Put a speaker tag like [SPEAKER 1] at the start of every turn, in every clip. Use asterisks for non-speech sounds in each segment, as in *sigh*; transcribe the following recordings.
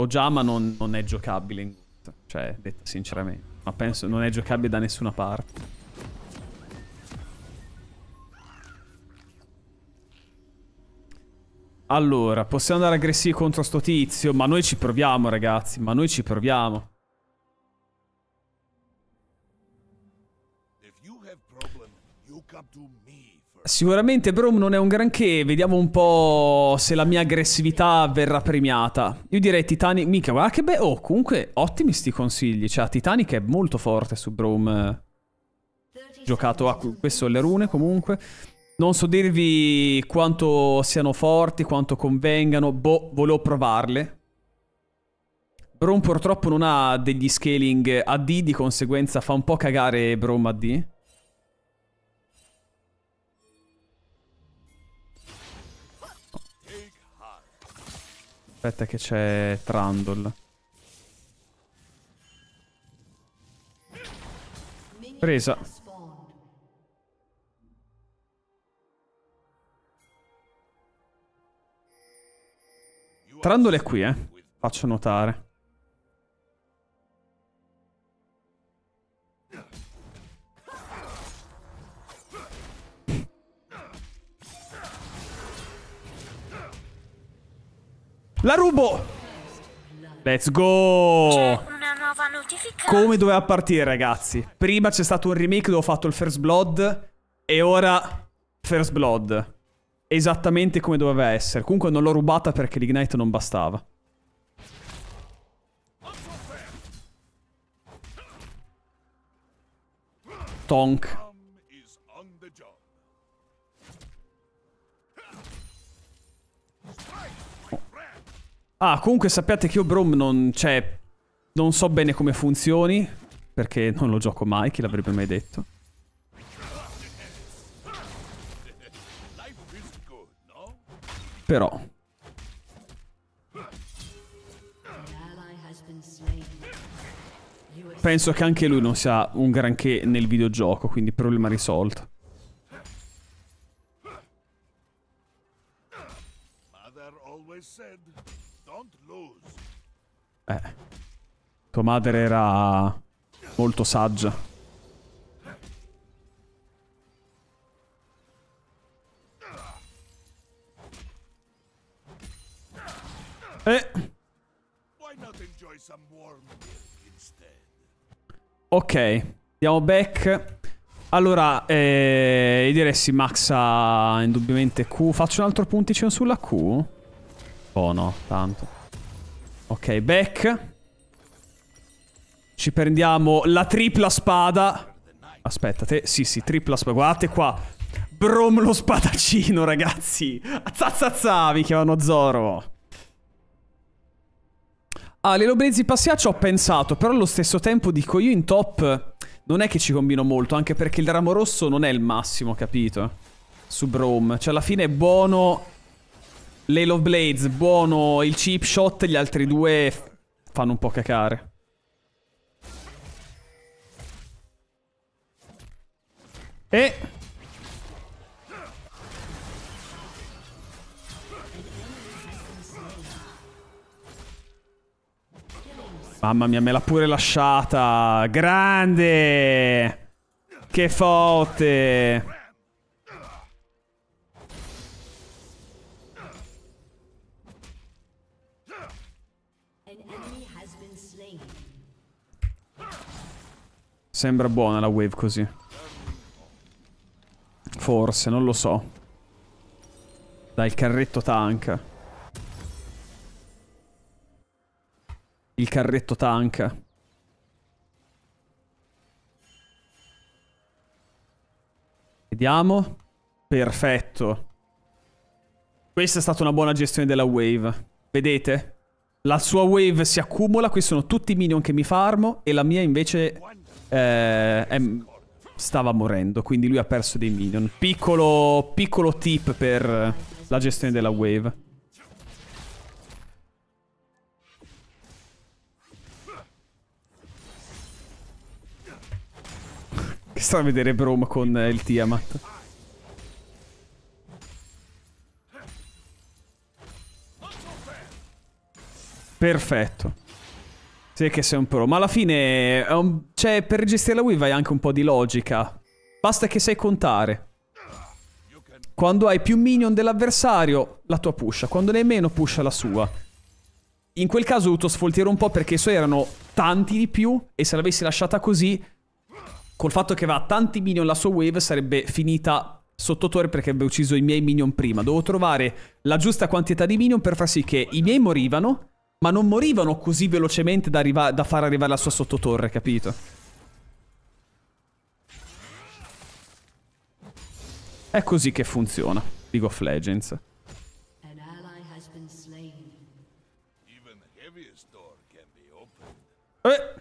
[SPEAKER 1] Ho già, ma non, non è giocabile in Gut. Cioè, detto sinceramente. Ma penso non è giocabile da nessuna parte. Allora, possiamo andare aggressivi contro sto tizio? Ma noi ci proviamo, ragazzi. Ma noi ci proviamo. Sicuramente Brom non è un granché, vediamo un po' se la mia aggressività verrà premiata. Io direi Titanic, mica, guarda che beh, oh, comunque ottimi sti consigli, cioè Titanic è molto forte su Brom. Giocato a questo le rune comunque. Non so dirvi quanto siano forti, quanto convengano, boh, volevo provarle. Brom purtroppo non ha degli scaling AD, di conseguenza fa un po' cagare Brom AD. Aspetta che c'è Trandol. Presa. Trandol è qui, eh. Faccio notare. La rubo! Let's go! Come doveva partire, ragazzi? Prima c'è stato un remake dove ho fatto il First Blood e ora First Blood. Esattamente come doveva essere. Comunque non l'ho rubata perché l'Ignite non bastava. Tonk. Ah, comunque sappiate che io Brom non... c'è... Cioè, non so bene come funzioni, perché non lo gioco mai, chi l'avrebbe mai detto. Però... Penso che anche lui non sia un granché nel videogioco, quindi problema risolto. Mother always said eh. Tua madre era molto saggia. Eh. Ok, andiamo back. Allora, eh, direi si maxa indubbiamente Q. Faccio un altro punticino sulla Q? Oh no, tanto. Ok, back. Ci prendiamo la tripla spada. Aspetta, te... Sì, sì, tripla spada. Guardate qua. Brom lo spadaccino, ragazzi. Azzazzazza, mi chiamano Zoro. Ah, Lelo Brezzi Passia ho pensato, però allo stesso tempo dico io in top non è che ci combino molto, anche perché il ramo rosso non è il massimo, capito? Su Brom. Cioè alla fine è buono Lale of Blades, buono il chip shot, gli altri due fanno un po' cacare. E... Mamma mia, me l'ha pure lasciata! Grande! Che forte! Sembra buona la wave così. Forse, non lo so. Dai, il carretto tanca. Il carretto tanca. Vediamo. Perfetto. Questa è stata una buona gestione della wave. Vedete? La sua wave si accumula, qui sono tutti i minion che mi farmo e la mia invece eh, è, stava morendo, quindi lui ha perso dei minion. Piccolo, piccolo tip per la gestione della wave. *laughs* che sta a vedere Brom con il Tiamat. Perfetto. Sì, che sei un pro. Ma alla fine, um, cioè, per gestire la Wii hai anche un po' di logica. Basta che sai contare. Quando hai più minion dell'avversario, la tua pusha. Quando ne hai meno, pusha la sua. In quel caso ho dovuto sfoltire un po' perché i suoi erano tanti di più e se l'avessi lasciata così, col fatto che va a tanti minion la sua wave sarebbe finita sotto torre perché avrebbe ucciso i miei minion prima. Devo trovare la giusta quantità di minion per far sì che i miei morivano ma non morivano così velocemente da, arriva da far arrivare la sua sottotorre, capito? È così che funziona League of Legends. Eh.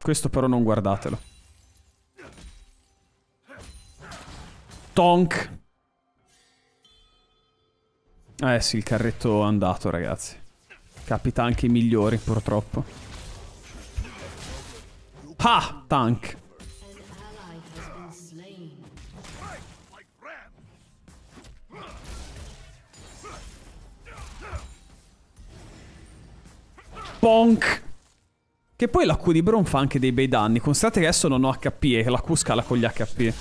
[SPEAKER 1] Questo però non guardatelo. Tonk. Eh sì, il carretto è andato, ragazzi. Capita anche i migliori, purtroppo. Ah! Tank! Bonk! Che poi la Q di Bron fa anche dei bei danni. Considerate che adesso non ho HP e la Q scala con gli HP.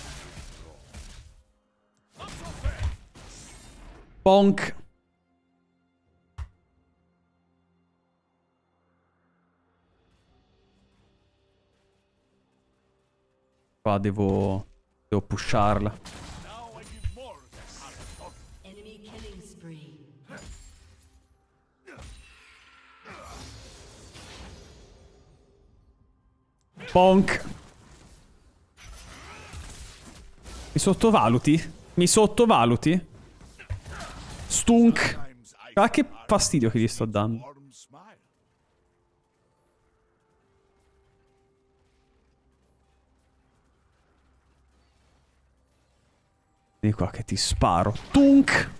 [SPEAKER 1] Bonk! qua devo, devo pusharla. Bonk. Mi sottovaluti? Mi sottovaluti? Stunk. Ah, che fastidio che gli sto dando. Vieni qua ah, che ti sparo. Tunk!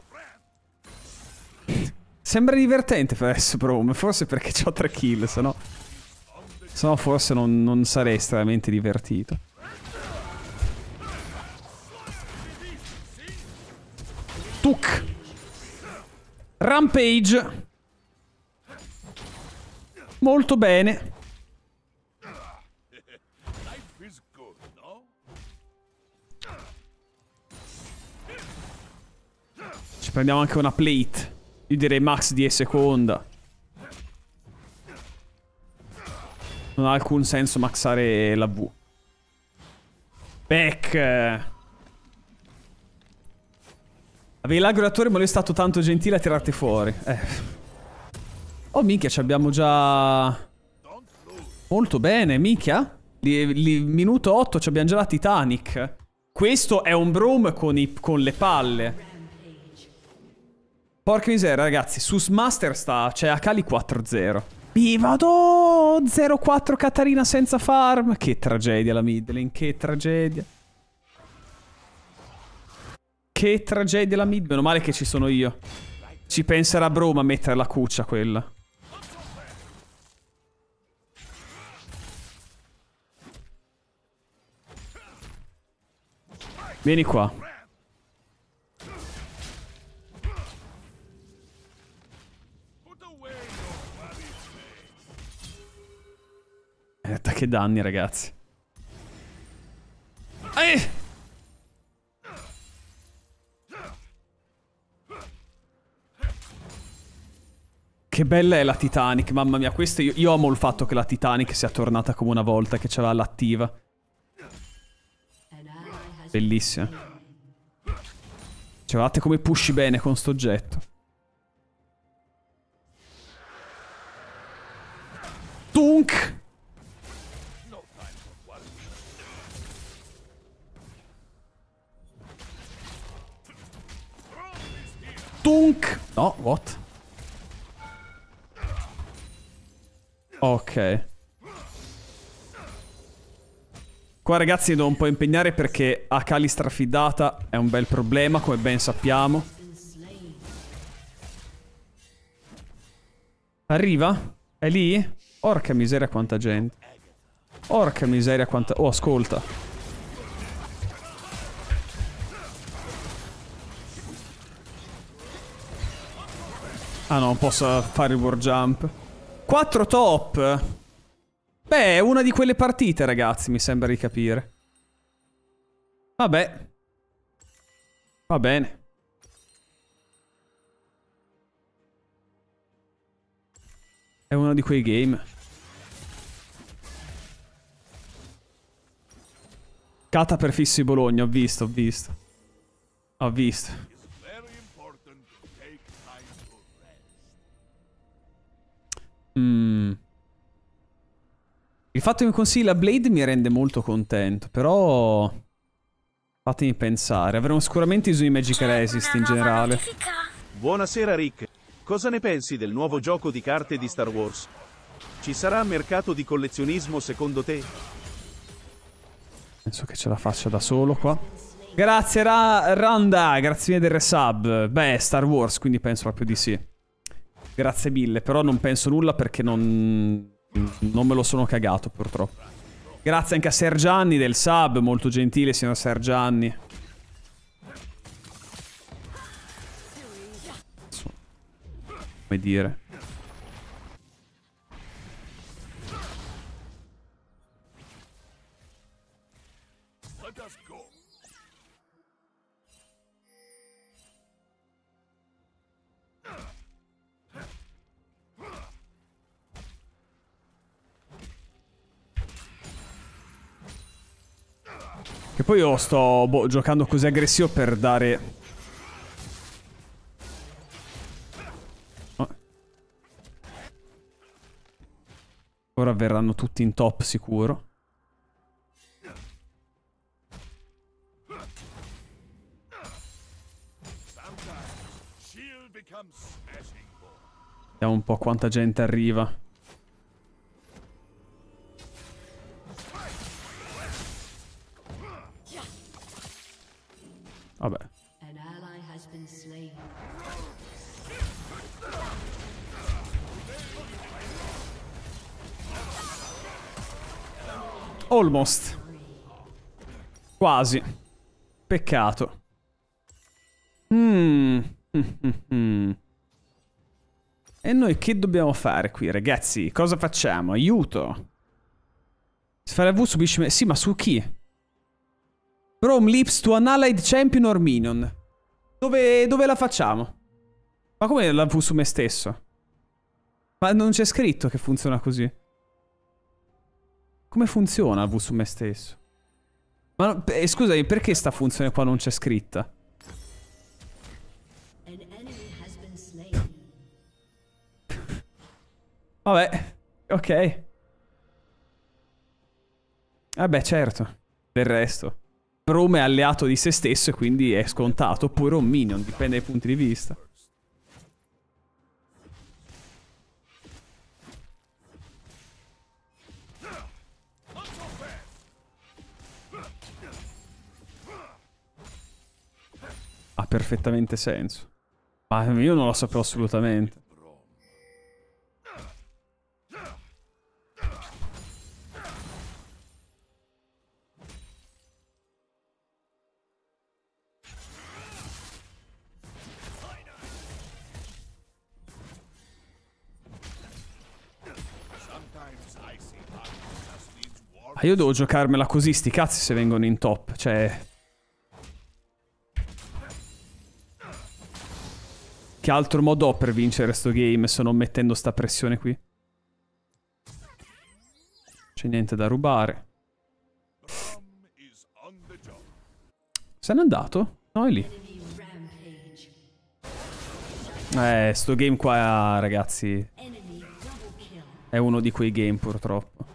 [SPEAKER 1] Sembra divertente per adesso, Brom. Forse perché ho tre kill, se no... Se no forse non, non sarei estremamente divertito. Tuk! Rampage! Molto bene. Prendiamo anche una plate. Io direi max di seconda. Non ha alcun senso maxare la V. Back. Avevi l'ago l'attore ma lui è stato tanto gentile a tirarti fuori. Eh. Oh minchia, ci abbiamo già... Molto bene, minchia. Li, li, minuto 8 ci abbiamo già la Titanic. Questo è un broom con, i, con le palle. Porca miseria, ragazzi. Su Smaster sta... C'è cioè, Akali 4-0. Vivado! 0-4 Katarina senza farm. Che tragedia la mid lane, che tragedia. Che tragedia la mid, meno male che ci sono io. Ci penserà Broma a mettere la cuccia quella. Vieni qua. che danni, ragazzi. Eh! Che bella è la Titanic, mamma mia. Questo io, io amo il fatto che la Titanic sia tornata come una volta, che ce l'ha l'attiva. Bellissima. Cioè, guardate come pushi bene con sto oggetto. Dunk! Stunk! No, what? Ok. Qua ragazzi devo un po' impegnare perché Akali strafidata è un bel problema, come ben sappiamo. Arriva? È lì? Orca miseria quanta gente. Orca miseria quanta... Oh, ascolta. Ah no, non posso fare il war jump. 4 top! Beh, è una di quelle partite, ragazzi, mi sembra di capire. Vabbè. Va bene. È uno di quei game. Cata per fissi Bologna, ho visto, ho visto. Ho visto. Mm. Il fatto che mi consigli la Blade mi rende molto contento, però... Fatemi pensare, avremo sicuramente bisogno di Magic Resist in generale. Buonasera Rick, cosa ne pensi del nuovo gioco di carte di Star Wars? Ci sarà mercato di collezionismo secondo te? Penso che ce la faccia da solo qua. Grazie Ra Randa, grazie mille del resub. Beh, Star Wars, quindi penso proprio di sì. Grazie mille, però non penso nulla perché non, non me lo sono cagato purtroppo. Grazie anche a Sergianni del sub, molto gentile signor Sergianni. Come dire. cui io sto boh, giocando così aggressivo per dare... Oh. Ora verranno tutti in top sicuro. Vediamo un po' quanta gente arriva. Vabbè. Almost. Quasi. Peccato. Mm. E noi che dobbiamo fare qui, ragazzi? Cosa facciamo? Aiuto. Sfera V subisce... Sì, ma su chi? From Lips to an allied champion or minion. Dove, dove la facciamo? Ma come la fu su me stesso? Ma non c'è scritto che funziona così. Come funziona V su me stesso? Ma no, eh, scusami, perché sta funzione qua non c'è scritta? Vabbè, ok. Vabbè, certo. Del resto. Rome è alleato di se stesso e quindi è scontato, oppure un minion, dipende dai punti di vista. Ha perfettamente senso. Ma io non lo sapevo assolutamente. Ma ah, io devo giocarmela così, sti cazzi se vengono in top, cioè... Che altro modo ho per vincere sto game se non mettendo sta pressione qui? C'è niente da rubare. Se n'è andato? No, è lì. Eh, sto game qua, ragazzi. È uno di quei game, purtroppo.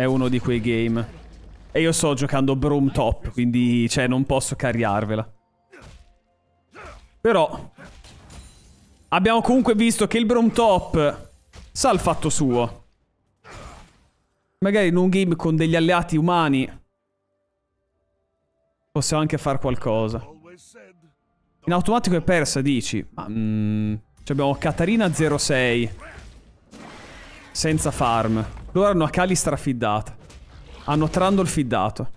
[SPEAKER 1] È uno di quei game. E io sto giocando Broom Top, quindi cioè non posso cariarvela. Però abbiamo comunque visto che il Broom Top sa il fatto suo. Magari in un game con degli alleati umani possiamo anche fare qualcosa. In automatico è persa, dici? Ma, mm, cioè, abbiamo Katarina 06 senza farm. Loro hanno Akali strafiddata. Hanno Trandol fiddato.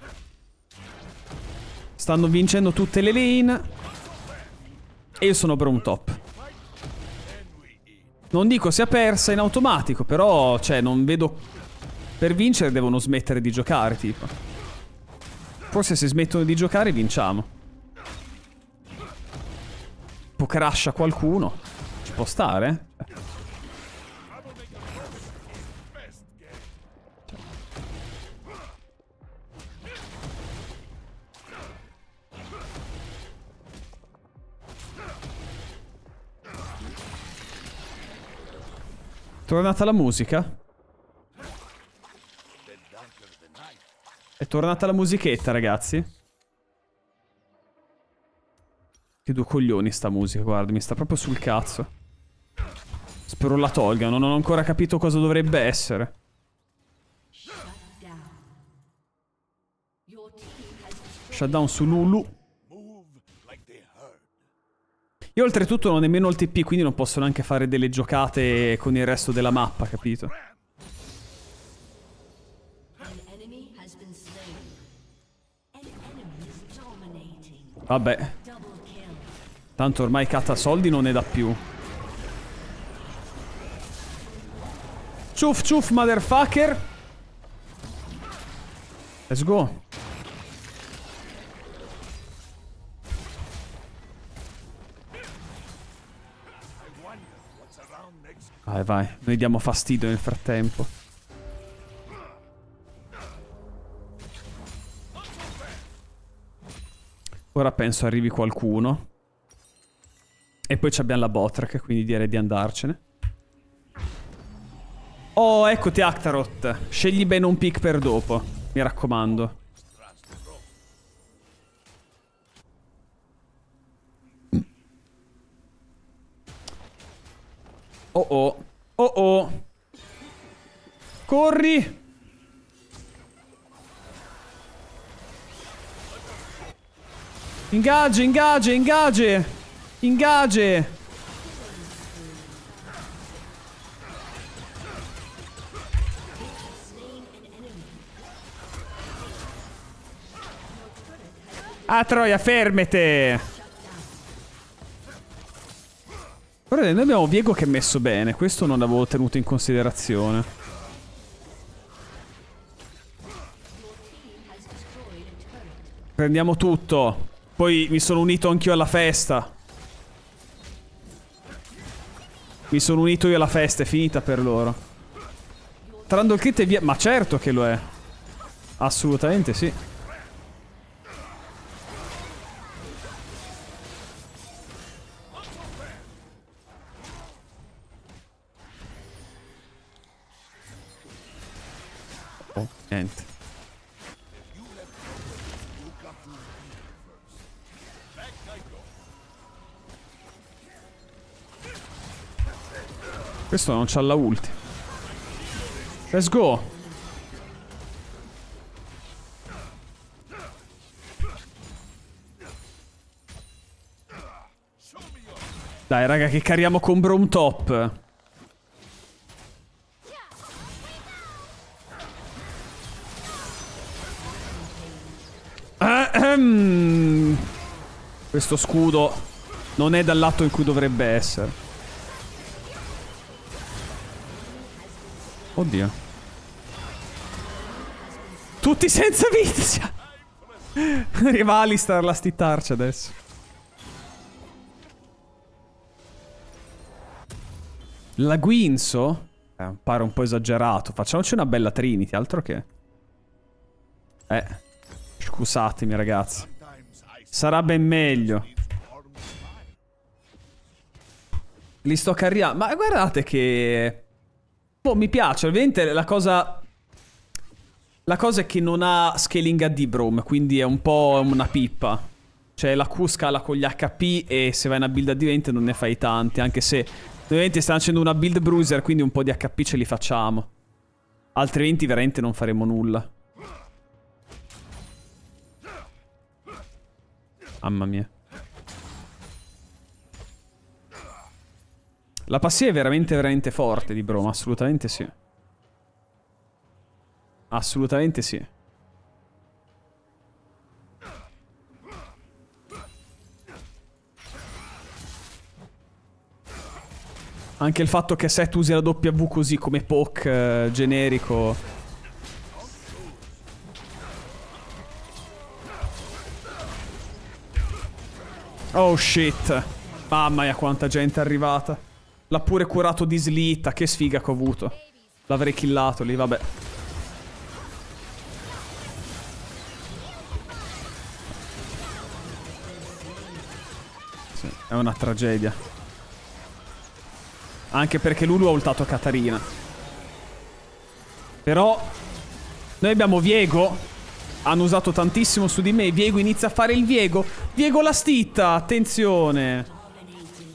[SPEAKER 1] Stanno vincendo tutte le lane. E io sono per un top. Non dico sia persa in automatico, però, cioè, non vedo... Per vincere devono smettere di giocare, tipo. Forse se smettono di giocare vinciamo. Tipo crasha qualcuno. Ci può stare? Eh? tornata la musica? È tornata la musichetta, ragazzi. Che due coglioni sta musica, guarda, mi sta proprio sul cazzo. Spero la tolgano, non ho ancora capito cosa dovrebbe essere. Shutdown su Lulu. Io oltretutto non ho nemmeno il TP, quindi non posso neanche fare delle giocate con il resto della mappa, capito? Vabbè. Tanto ormai Kata soldi non ne dà più. Ciuff ciuff motherfucker! Let's go. Vai, vai. Noi diamo fastidio nel frattempo. Ora penso arrivi qualcuno. E poi abbiamo la Botrack, quindi direi di andarcene. Oh, eccoti Actarot. Scegli bene un pick per dopo. Mi raccomando. Oh oh. Oh oh. Corri. Ingage, ingage, ingage. Ingage. Ah, Troia, fermete. Guardate, noi abbiamo Viego che è messo bene. Questo non l'avevo tenuto in considerazione. Prendiamo tutto. Poi mi sono unito anch'io alla festa. Mi sono unito io alla festa, è finita per loro. Trando il crit e via... Ma certo che lo è. Assolutamente sì. questo non c'ha la ulti. Let's go. Dai, raga, che cariamo con Brom top. Questo scudo non è dal lato in cui dovrebbe essere. Oddio. Tutti senza vita! *laughs* Rivali starla a stittarci adesso. La Guinso? Eh, pare un po' esagerato. Facciamoci una bella Trinity, altro che... Eh. Scusatemi, ragazzi. Sarà ben meglio. Li sto carriando. Ma guardate che... Boh, mi piace. Ovviamente la cosa... La cosa è che non ha scaling a Dibrom, quindi è un po' una pippa. Cioè la Q scala con gli HP e se vai in una build a D20 non ne fai tanti, anche se... Ovviamente stanno facendo una build bruiser, quindi un po' di HP ce li facciamo. Altrimenti veramente non faremo nulla. Mamma mia. La passiva è veramente, veramente forte di Broma, assolutamente sì. Assolutamente sì. Anche il fatto che Seth usi la W così come poke eh, generico. Oh shit. Mamma mia quanta gente è arrivata. L'ha pure curato di slitta. Che sfiga che ho avuto. L'avrei killato lì, vabbè. Sì, è una tragedia. Anche perché Lulu ha ultato Katarina. Però... Noi abbiamo Viego. Hanno usato tantissimo su di me. Viego inizia a fare il Viego. Viego la stitta, attenzione.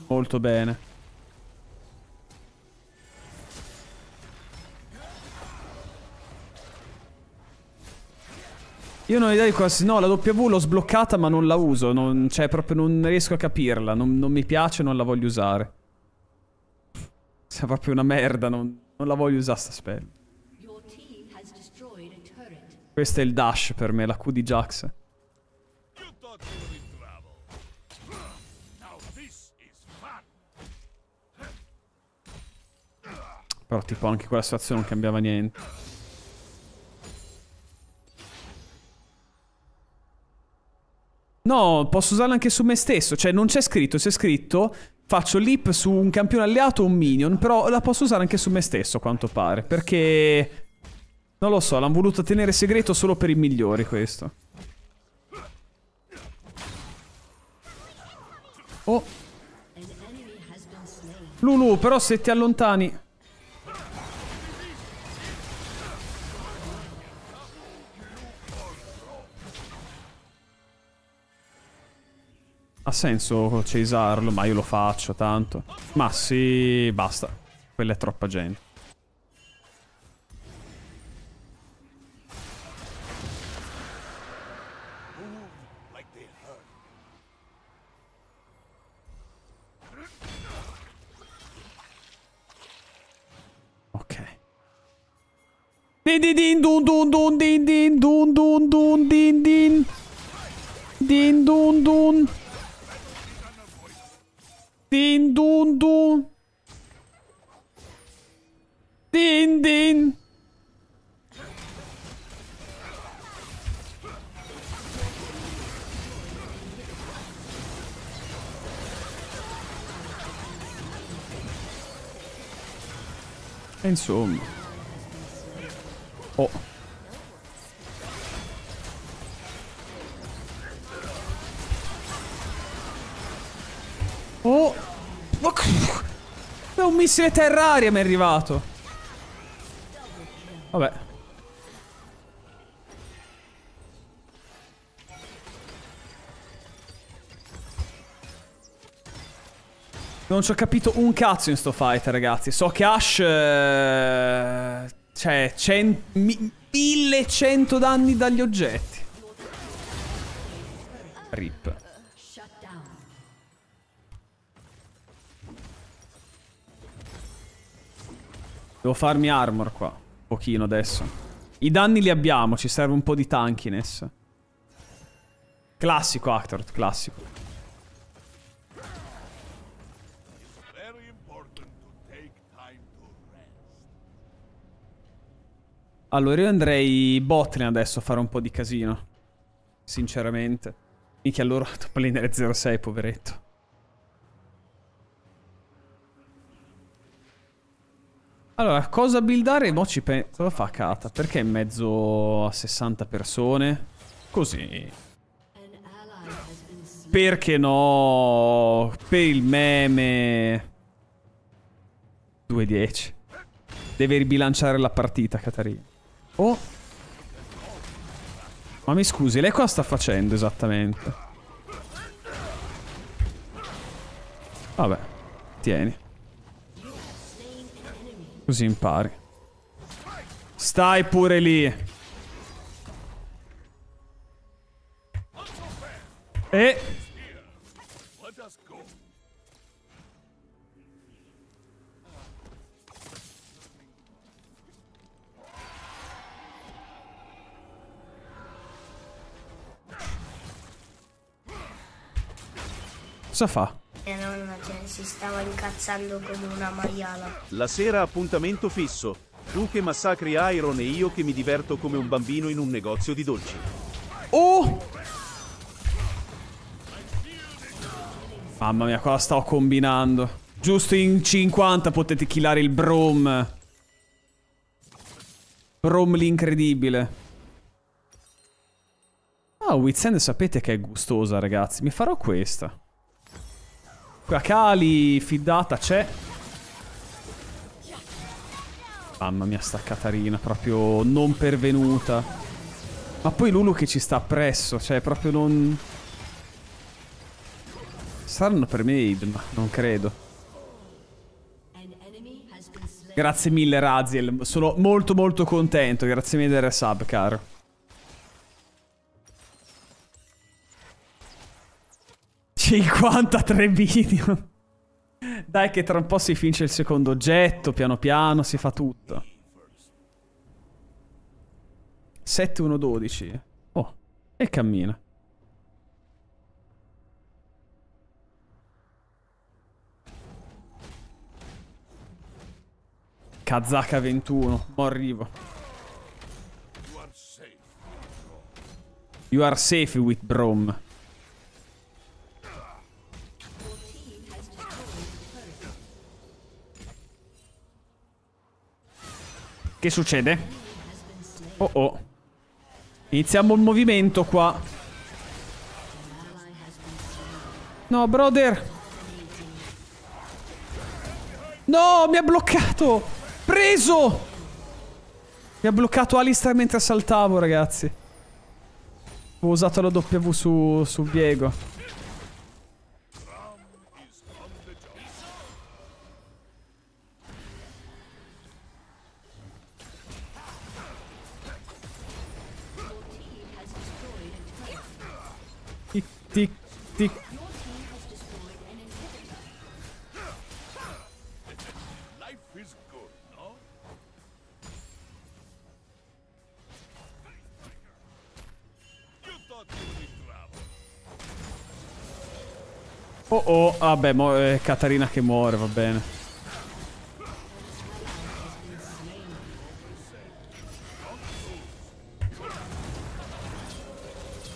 [SPEAKER 1] Molto bene. Io non ho idea di cosa... No, la W l'ho sbloccata ma non la uso. Non... Cioè, proprio non riesco a capirla. Non, non mi piace, non la voglio usare. Cioè, proprio una merda. Non, non la voglio usare sta spell. Questo è il dash per me, la Q di Jax. Però tipo anche quella situazione non cambiava niente. No, posso usarla anche su me stesso. Cioè, non c'è scritto, c'è scritto faccio leap su un campione alleato o un minion, però la posso usare anche su me stesso, a quanto pare, perché... Non lo so, l'hanno voluto tenere segreto solo per i migliori questo. Oh. Lulu, però se ti allontani... Ha senso chasarlo, ma io lo faccio tanto. Ma sì, basta. Quella è troppa gente. Ok. Din din dun dun dun din din dun dun dun din din. Din dun dun. Din dun dun. Din din. Insomma. Oh. Oh. Ma è un missile terra mi è arrivato. Vabbè. Non ci ho capito un cazzo in sto fight, ragazzi. So che Ash... Eh, cioè, 1100 danni dagli oggetti. Rip. Devo farmi armor qua. Un pochino adesso. I danni li abbiamo, ci serve un po' di tankiness. Classico Actor, classico. Allora io andrei Botlin adesso a fare un po' di casino. Sinceramente. Minchia, allora Topolin 06, poveretto. Allora, cosa buildare? Mo ci penso. Cosa fa Kata. Perché in mezzo a 60 persone? Così. Perché no? Per il meme. 2-10. Deve ribilanciare la partita, Katarina. Oh. Ma mi scusi, lei cosa sta facendo esattamente? Vabbè. Tieni. Così impari. Stai pure lì. E... Cosa fa? Mia nonna cioè, si stava incazzando come una maiala. La sera appuntamento fisso. Tu che massacri Iron e io che mi diverto come un bambino in un negozio di dolci. Oh! Mamma mia, cosa stavo combinando? Giusto in 50 potete killare il Brom. Brom l'incredibile. Ah, oh, Witzend sapete che è gustosa, ragazzi. Mi farò questa. Qua Kali, fidata, c'è. Mamma mia, sta Catarina, proprio non pervenuta. Ma poi Lulu che ci sta appresso, cioè proprio non... Saranno per me ma non credo. Grazie mille Raziel, sono molto molto contento, grazie mille del resub, caro. 53 video. Dai che tra un po' si finisce il secondo oggetto, piano piano si fa tutto. 7-1-12. Oh, e cammina. Kazaka 21, mo arrivo. You are safe with Brom. Che succede? Oh oh. Iniziamo il movimento qua. No, brother. No, mi ha bloccato. Preso. Mi ha bloccato Alistair mentre saltavo, ragazzi. Ho usato la W su, su Diego. Tic, tic. Oh oh, vabbè, mo è eh, Katarina che muore, va bene.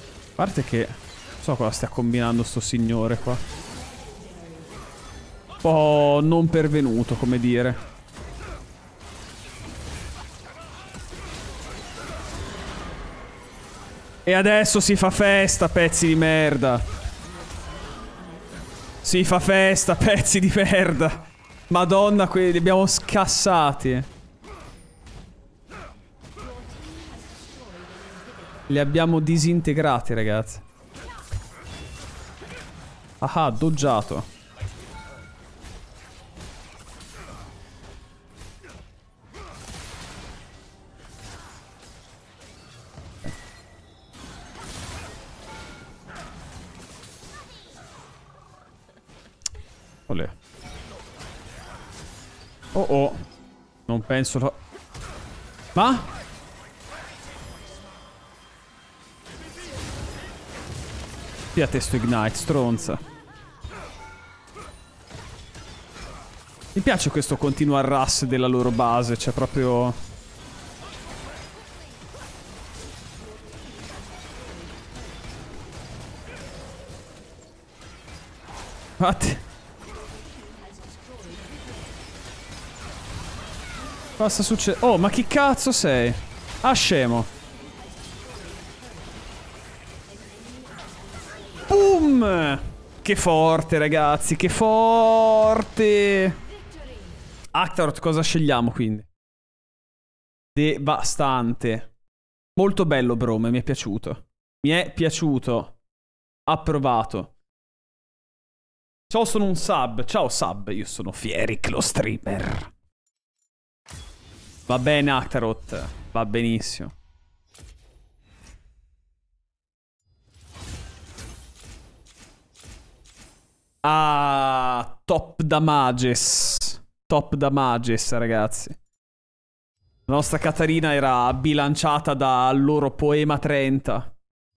[SPEAKER 1] A parte che so cosa stia combinando sto signore qua. Un po' non pervenuto, come dire. E adesso si fa festa, pezzi di merda. Si fa festa, pezzi di merda. Madonna, quelli li abbiamo scassati. Eh. Li abbiamo disintegrati, ragazzi. Ah, ah, doggiato. Olè. Oh oh. Non penso... Lo... Ma? Via testo ignite, stronza. Mi piace questo continuo arrasse della loro base, cioè proprio... Fate... Basta succede? Oh, ma chi cazzo sei? Ah, scemo. Boom! Che forte, ragazzi, che forte! Actarot cosa scegliamo quindi? Devastante. Molto bello Brome, mi è piaciuto. Mi è piaciuto. Approvato. Ciao, sono un sub. Ciao sub, io sono Fieric, lo streamer. Va bene Actarot, va benissimo. Ah, top damages top da Mages, ragazzi. La nostra Catarina era bilanciata dal loro poema 30.